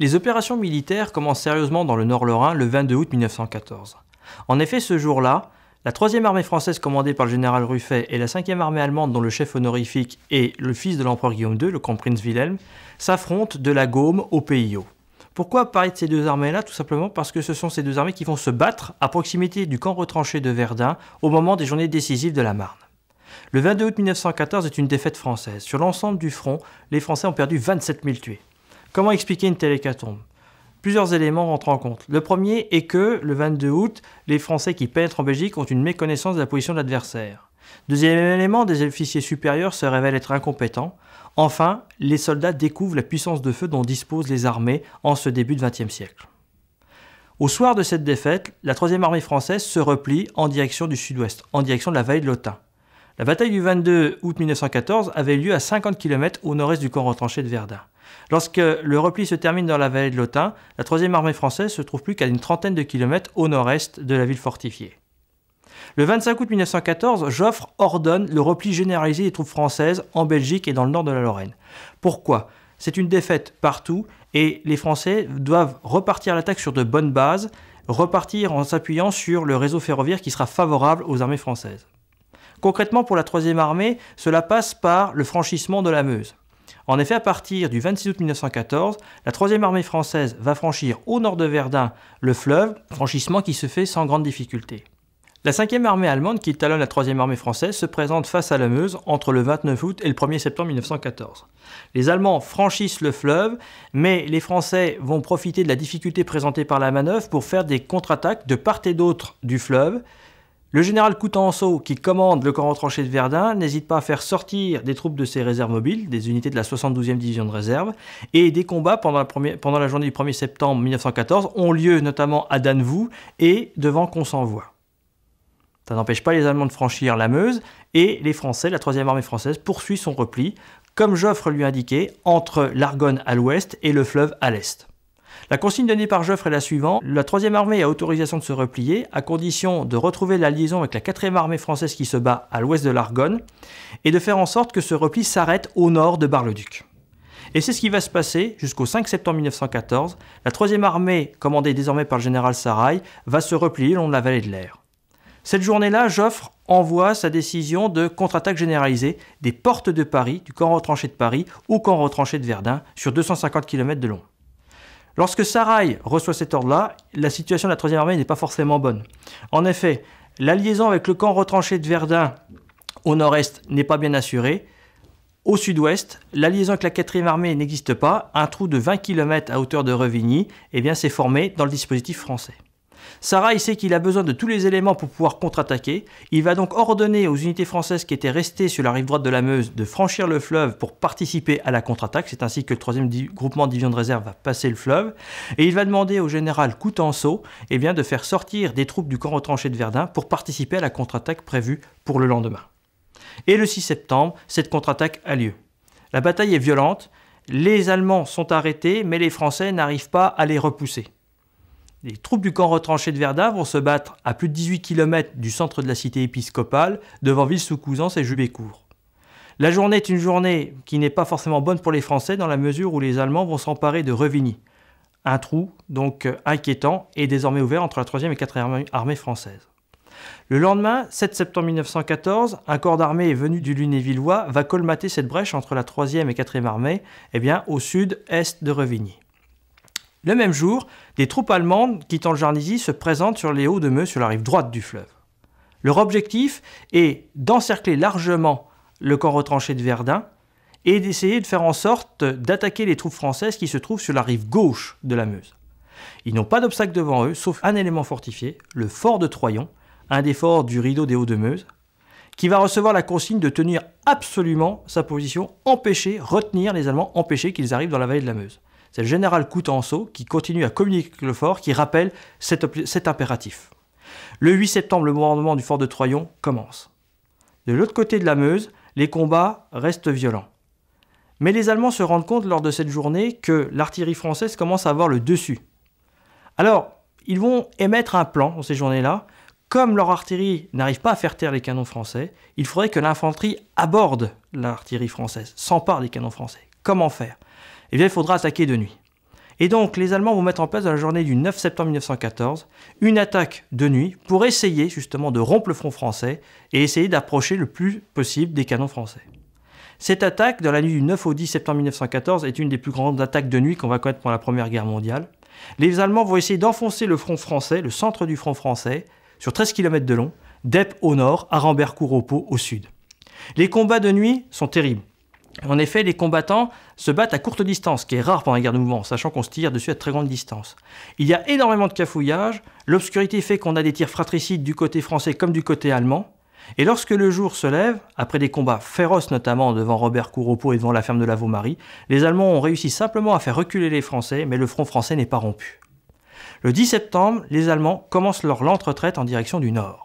Les opérations militaires commencent sérieusement dans le Nord-Lorrain le 22 août 1914. En effet, ce jour-là, la 3e armée française commandée par le général Ruffet et la 5e armée allemande dont le chef honorifique est le fils de l'empereur Guillaume II, le Prince Wilhelm, s'affrontent de la Gaume au Pays Pourquoi parler de ces deux armées-là Tout simplement parce que ce sont ces deux armées qui vont se battre à proximité du camp retranché de Verdun au moment des journées décisives de la Marne. Le 22 août 1914 est une défaite française. Sur l'ensemble du front, les Français ont perdu 27 000 tués. Comment expliquer une telle hécatombe Plusieurs éléments rentrent en compte. Le premier est que, le 22 août, les Français qui pénètrent en Belgique ont une méconnaissance de la position de l'adversaire. Deuxième élément, des officiers supérieurs se révèlent être incompétents. Enfin, les soldats découvrent la puissance de feu dont disposent les armées en ce début de XXe siècle. Au soir de cette défaite, la troisième armée française se replie en direction du sud-ouest, en direction de la vallée de l'Autun. La bataille du 22 août 1914 avait lieu à 50 km au nord-est du camp retranché de Verdun. Lorsque le repli se termine dans la vallée de l'Autun, la 3e armée française se trouve plus qu'à une trentaine de kilomètres au nord-est de la ville fortifiée. Le 25 août 1914, Joffre ordonne le repli généralisé des troupes françaises en Belgique et dans le nord de la Lorraine. Pourquoi C'est une défaite partout et les Français doivent repartir l'attaque sur de bonnes bases, repartir en s'appuyant sur le réseau ferroviaire qui sera favorable aux armées françaises. Concrètement, pour la Troisième Armée, cela passe par le franchissement de la Meuse. En effet, à partir du 26 août 1914, la Troisième Armée française va franchir au nord de Verdun le fleuve, franchissement qui se fait sans grande difficulté. La 5e armée allemande, qui talonne la 3 armée française, se présente face à la Meuse entre le 29 août et le 1er septembre 1914. Les Allemands franchissent le fleuve, mais les Français vont profiter de la difficulté présentée par la manœuvre pour faire des contre-attaques de part et d'autre du fleuve, le général Coutenceau, qui commande le corps retranché de Verdun, n'hésite pas à faire sortir des troupes de ses réserves mobiles, des unités de la 72e division de réserve, et des combats pendant la, journée du 1er septembre 1914 ont lieu notamment à Dannevoux et devant Consenvoie. Ça n'empêche pas les Allemands de franchir la Meuse, et les Français, la 3e armée française, poursuit son repli, comme Joffre lui indiquait, entre l'Argonne à l'ouest et le fleuve à l'est. La consigne donnée par Joffre est la suivante. La 3e armée a autorisation de se replier, à condition de retrouver la liaison avec la 4e armée française qui se bat à l'ouest de l'Argonne, et de faire en sorte que ce repli s'arrête au nord de Bar-le-Duc. Et c'est ce qui va se passer jusqu'au 5 septembre 1914. La troisième armée, commandée désormais par le général Sarrail, va se replier le long de la vallée de l'Air. Cette journée-là, Joffre envoie sa décision de contre-attaque généralisée des portes de Paris, du camp retranché de Paris au camp retranché de Verdun, sur 250 km de long. Lorsque Sarai reçoit cet ordre-là, la situation de la Troisième Armée n'est pas forcément bonne. En effet, la liaison avec le camp retranché de Verdun au nord-est n'est pas bien assurée. Au sud-ouest, la liaison avec la 4 armée n'existe pas. Un trou de 20 km à hauteur de Revigny eh bien, s'est formé dans le dispositif français. Sarah, sait qu'il a besoin de tous les éléments pour pouvoir contre-attaquer. Il va donc ordonner aux unités françaises qui étaient restées sur la rive droite de la Meuse de franchir le fleuve pour participer à la contre-attaque. C'est ainsi que le 3e groupement de division de réserve va passer le fleuve. Et il va demander au général Coutanceau et eh bien, de faire sortir des troupes du camp retranché de Verdun pour participer à la contre-attaque prévue pour le lendemain. Et le 6 septembre, cette contre-attaque a lieu. La bataille est violente, les Allemands sont arrêtés, mais les Français n'arrivent pas à les repousser. Les troupes du camp retranché de Verdun vont se battre à plus de 18 km du centre de la cité épiscopale, devant Ville-sous-Couzance et Jubécourt. La journée est une journée qui n'est pas forcément bonne pour les Français dans la mesure où les Allemands vont s'emparer de Revigny. Un trou, donc inquiétant, est désormais ouvert entre la 3e et 4e armée française. Le lendemain, 7 septembre 1914, un corps d'armée venu du Lunévillois va colmater cette brèche entre la 3e et 4e armée, et eh bien, au sud-est de Revigny. Le même jour, des troupes allemandes quittant le Jarnisy se présentent sur les hauts de Meuse sur la rive droite du fleuve. Leur objectif est d'encercler largement le camp retranché de Verdun et d'essayer de faire en sorte d'attaquer les troupes françaises qui se trouvent sur la rive gauche de la Meuse. Ils n'ont pas d'obstacle devant eux, sauf un élément fortifié, le fort de Troyon, un des forts du rideau des Hauts-de-Meuse, qui va recevoir la consigne de tenir absolument sa position, empêcher, retenir les Allemands, empêcher qu'ils arrivent dans la vallée de la Meuse. C'est le général Coutenceau qui continue à communiquer avec le fort, qui rappelle cet, cet impératif. Le 8 septembre, le bombardement du fort de Troyon commence. De l'autre côté de la Meuse, les combats restent violents. Mais les Allemands se rendent compte lors de cette journée que l'artillerie française commence à avoir le dessus. Alors, ils vont émettre un plan dans ces journées-là. Comme leur artillerie n'arrive pas à faire taire les canons français, il faudrait que l'infanterie aborde l'artillerie française, s'empare des canons français. Comment faire eh il faudra attaquer de nuit. Et donc les Allemands vont mettre en place dans la journée du 9 septembre 1914 une attaque de nuit pour essayer justement de rompre le front français et essayer d'approcher le plus possible des canons français. Cette attaque, dans la nuit du 9 au 10 septembre 1914, est une des plus grandes attaques de nuit qu'on va connaître pendant la Première Guerre mondiale. Les Allemands vont essayer d'enfoncer le front français, le centre du front français, sur 13 km de long, Deppe au nord, Arambercourt au au sud. Les combats de nuit sont terribles. En effet, les combattants se battent à courte distance, ce qui est rare pendant les guerres de mouvement, sachant qu'on se tire dessus à très grande distance. Il y a énormément de cafouillage, l'obscurité fait qu'on a des tirs fratricides du côté français comme du côté allemand, et lorsque le jour se lève, après des combats féroces notamment devant Robert Couropo et devant la ferme de la Vaumarie, les Allemands ont réussi simplement à faire reculer les Français, mais le front français n'est pas rompu. Le 10 septembre, les Allemands commencent leur lente retraite en direction du nord.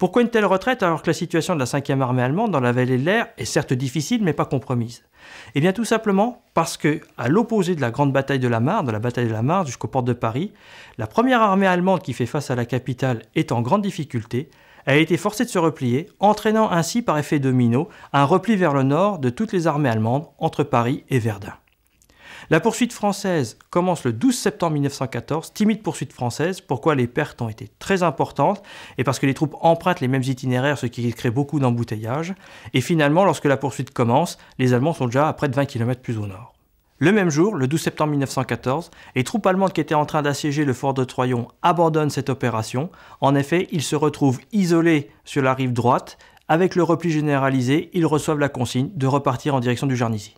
Pourquoi une telle retraite alors que la situation de la 5e armée allemande dans la vallée de l'Air est certes difficile mais pas compromise Eh bien tout simplement parce que, à l'opposé de la grande bataille de la Marne, de la bataille de la Marne jusqu'aux portes de Paris, la première armée allemande qui fait face à la capitale est en grande difficulté, elle a été forcée de se replier, entraînant ainsi par effet domino un repli vers le nord de toutes les armées allemandes entre Paris et Verdun. La poursuite française commence le 12 septembre 1914, timide poursuite française, pourquoi les pertes ont été très importantes, et parce que les troupes empruntent les mêmes itinéraires, ce qui crée beaucoup d'embouteillages, et finalement, lorsque la poursuite commence, les Allemands sont déjà à près de 20 km plus au nord. Le même jour, le 12 septembre 1914, les troupes allemandes qui étaient en train d'assiéger le fort de Troyon abandonnent cette opération. En effet, ils se retrouvent isolés sur la rive droite. Avec le repli généralisé, ils reçoivent la consigne de repartir en direction du Jarnisy.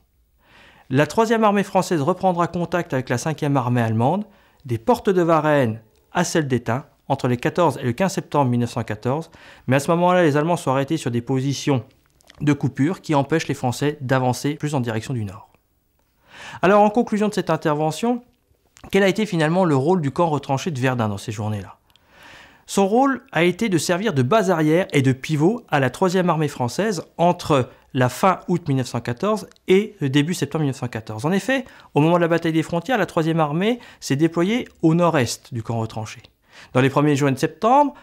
La troisième armée française reprendra contact avec la cinquième armée allemande, des portes de Varennes à celle d'Étain, entre les 14 et le 15 septembre 1914, mais à ce moment-là, les Allemands sont arrêtés sur des positions de coupure qui empêchent les Français d'avancer plus en direction du nord. Alors en conclusion de cette intervention, quel a été finalement le rôle du camp retranché de Verdun dans ces journées-là Son rôle a été de servir de base arrière et de pivot à la 3e armée française entre la fin août 1914 et le début septembre 1914. En effet, au moment de la bataille des frontières, la 3e armée s'est déployée au nord-est du camp retranché. Dans les premiers jours de septembre,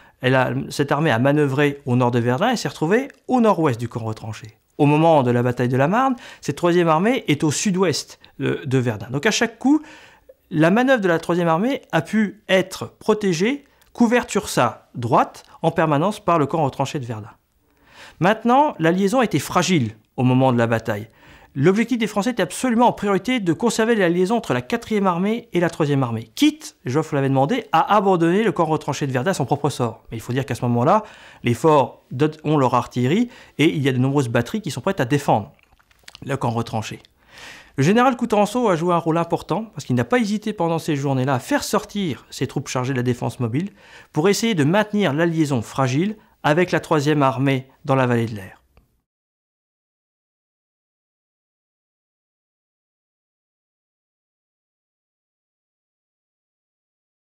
cette armée a manœuvré au nord de Verdun et s'est retrouvée au nord-ouest du camp retranché. Au moment de la bataille de la Marne, cette troisième armée est au sud-ouest de, Verdun. Donc à chaque coup, la manœuvre de la troisième armée a pu être protégée, couverte sur sa droite, en permanence par le camp retranché de Verdun. Maintenant, la liaison était fragile au moment de la bataille. L'objectif des Français était absolument en priorité de conserver la liaison entre la 4e armée et la 3e armée, quitte, Joffre l'avait demandé, à abandonner le camp retranché de Verdun à son propre sort. Mais il faut dire qu'à ce moment-là, les forts ont leur artillerie et il y a de nombreuses batteries qui sont prêtes à défendre le camp retranché. Le général Coutenceau a joué un rôle important parce qu'il n'a pas hésité pendant ces journées-là à faire sortir ses troupes chargées de la défense mobile pour essayer de maintenir la liaison fragile avec la troisième armée dans la vallée de l'Air.